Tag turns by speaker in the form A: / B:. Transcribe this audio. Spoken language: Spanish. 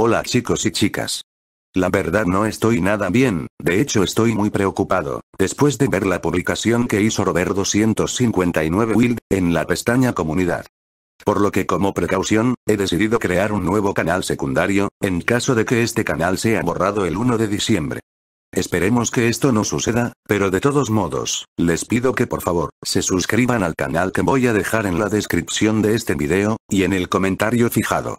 A: Hola chicos y chicas. La verdad no estoy nada bien, de hecho estoy muy preocupado, después de ver la publicación que hizo Robert 259 Wild, en la pestaña comunidad. Por lo que como precaución, he decidido crear un nuevo canal secundario, en caso de que este canal sea borrado el 1 de diciembre. Esperemos que esto no suceda, pero de todos modos, les pido que por favor, se suscriban al canal que voy a dejar en la descripción de este video, y en el comentario fijado.